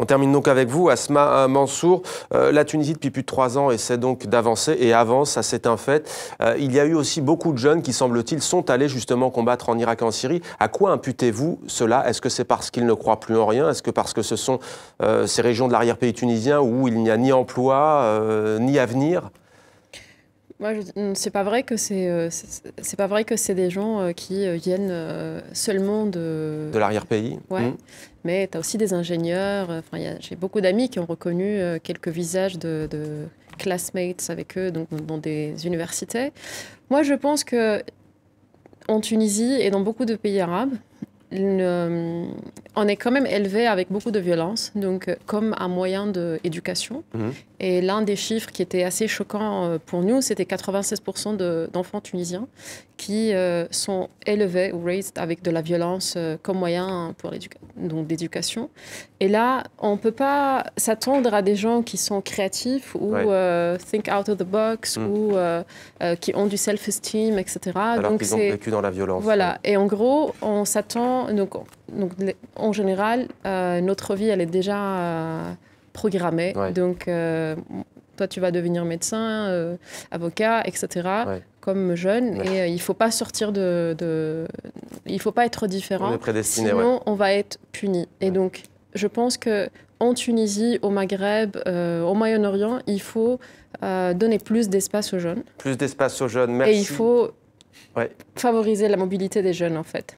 On termine donc avec vous, Asma Mansour. Euh, la Tunisie, depuis plus de trois ans, essaie donc d'avancer et avance, ça c'est un fait. Euh, il y a eu aussi beaucoup de jeunes qui, semble-t-il, sont allés justement combattre en Irak et en Syrie. À quoi imputez-vous cela Est-ce que c'est parce qu'ils ne croient plus en rien Est-ce que parce que ce sont euh, ces régions de l'arrière-pays tunisien où il n'y a ni emploi, ni avenir moi, hmm, c'est pas vrai que euh, c'est c'est pas vrai que c'est des gens euh, qui euh, viennent seulement de de l'arrière-pays. Ouais. Hmm. Mais tu as aussi des ingénieurs. Enfin, j'ai beaucoup d'amis qui ont reconnu quelques visages de, de classmates avec eux, donc dans des universités. Moi, je pense que en Tunisie et dans beaucoup de pays arabes, on est quand même élevé avec beaucoup de violence, donc euh, comme un moyen d'éducation. Mhm. Et l'un des chiffres qui était assez choquant euh, pour nous, c'était 96% d'enfants tunisiens qui euh, sont élevés ou raised avec de la violence comme moyen pour d'éducation. Et là, on ne peut pas s'attendre à des gens qui sont créatifs ou think out of the box mhm. ou qui ont du self-esteem, etc. Alors Donc, ils ont vécu dans la violence. Voilà. Et en gros, on s'attend donc, donc en général, euh, notre vie, elle est déjà euh, programmée. Donc, euh, toi, tu vas devenir médecin, avocat, etc. Comme jeune, et il faut pas sortir de, de, il faut pas être différent. On prédestiné. Sinon, on va être puni. Et donc, je pense que en Tunisie, au Maghreb, au Moyen-Orient, il faut donner plus d'espace aux jeunes. Plus d'espace aux jeunes, merci. Et il faut favoriser la mobilité des jeunes, en fait.